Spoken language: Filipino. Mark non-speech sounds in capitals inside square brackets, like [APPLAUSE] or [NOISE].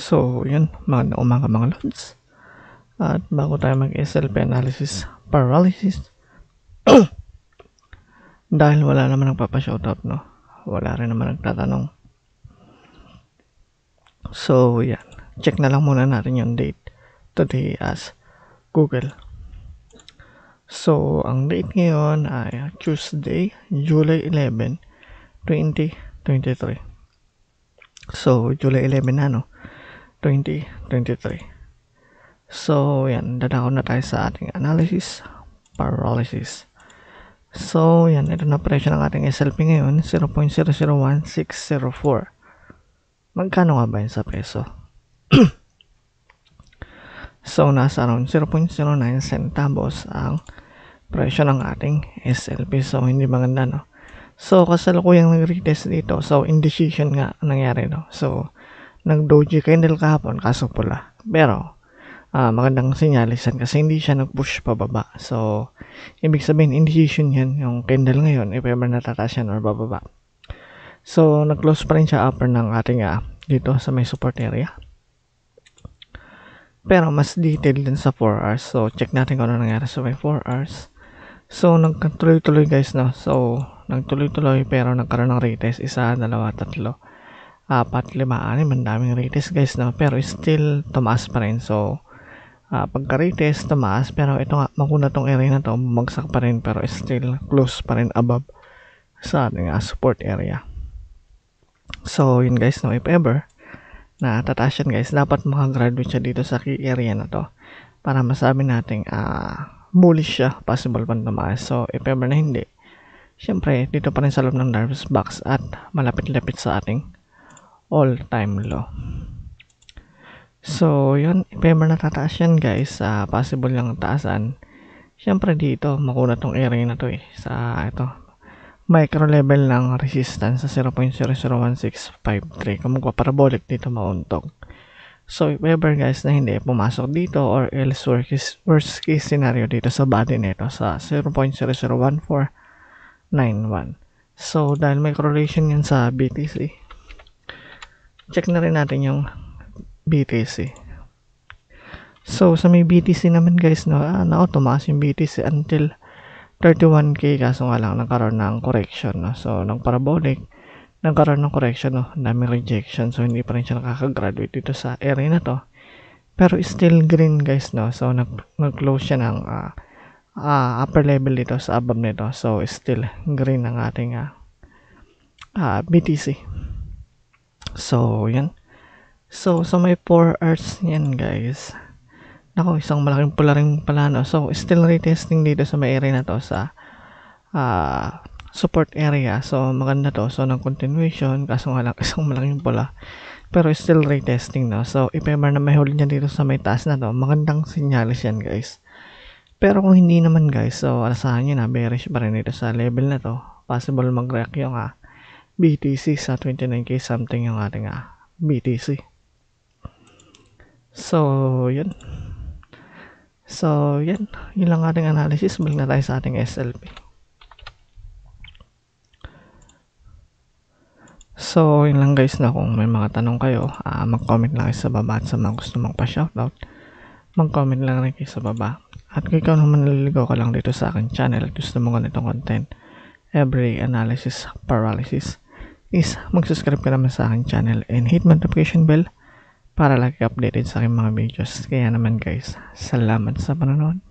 So, yun, mga umaga mga lods. At bago tayo mag-SLP analysis paralysis, [COUGHS] dahil wala naman nagpapa-shoutout, no? Wala rin naman nagtatanong. So, yan. Check na lang muna natin yung date today as Google. So, ang date ngayon ay Tuesday, July 11, 2023. So, July 11 na, no? 2023. So, yan, dadako na tayo sa ating analysis, paralysis. So, yan, ito na presyo ng ating SLP ngayon, 0.001604. Magkano nga ba yun sa peso? [CLEARS THROAT] so, nasa around 0.09 centavos ang presyo ng ating SLP. So, hindi maganda, no? So, kasalukuyang nag-retest dito. So, indecision nga nangyari, no? So, ng Doji Candle kahapon kaso pula. Pero, uh, magandang sinyalisan kasi hindi siya nag-push pababa. So, ibig sabihin indication yan yung candle ngayon if ever natataas yan or bababa. So, nag-close pa rin siya upper ng ating uh, dito sa may support area. Pero mas detailed din sa 4 hours. So, check natin kung ano nangyari sa may 4 hours. So, nagtuloy-tuloy guys, no? So, nagtuloy-tuloy pero nagkaroon ng retest. Isa, dalawa, tatlo apat, lima, anim, ang daming rates guys, no? Pero still, tumaas pa rin. So, uh, pagka rates, tumaas. Pero ito nga, makuna tong area na to, magsak pa rin. Pero still, close pa rin above sa ating ah, support area. So, yun guys, no? If ever, na tataas yan guys, dapat makagraduate siya dito sa key area na to. Para masabi nating, ah, uh, bullish siya, possible pang tumaas. So, if ever na hindi, syempre, dito pa rin sa loob ng nervous box at malapit-lapit sa ating all-time low. So, yun, if ever natataas yan guys, uh, possible lang taasan. Siyempre dito, makuna tong area na to eh, sa ito, micro level ng resistance sa 0.0016553. Kung parabolic dito mauntog. So, if ever guys na hindi pumasok dito or else worst case, worst case scenario dito sa body nito sa 0.001491. So, dahil may correlation yan sa BTC, check na rin natin yung BTC. So, sa may BTC naman guys, no, ah, nako, tumaas yung BTC until 31k kaso nga lang nagkaroon ng correction. No? So, nang parabolic, nagkaroon ng correction, no? daming rejection. So, hindi pa rin siya nakakagraduate dito sa area na to. Pero still green guys, no? So, nag- close siya ng uh, uh, upper level dito sa above nito. So, still green ang ating uh, ah, uh, BTC. So, yan. So, so may 4 hours yan guys. Nako, isang malaking pula rin pala no. So, still retesting dito sa may area na to sa uh, support area. So, maganda to. So, ng continuation, kaso nga lang [LAUGHS] isang malaking pula. Pero still retesting no. So, if na may huli niya dito sa may taas na to, magandang sinyalis yan guys. Pero kung hindi naman guys, so alasahan nyo na, bearish pa rin dito sa level na to. Possible mag-react yung ha. Ah, BTC sa 29k something yung ating uh, ah, BTC. So, yun. So, yun. Yun lang ating analysis. Balik na tayo sa ating SLP. So, yun lang guys na kung may mga tanong kayo, uh, mag-comment lang kayo sa baba at sa mga gusto mong pa-shoutout, mag-comment lang rin kayo sa baba. At kung ikaw naman naliligaw ka lang dito sa akin channel gusto mo ganitong content, every analysis paralysis, is mag-subscribe ka naman sa aking channel and hit notification bell para lagi updated sa aking mga videos. Kaya naman guys, salamat sa panonood.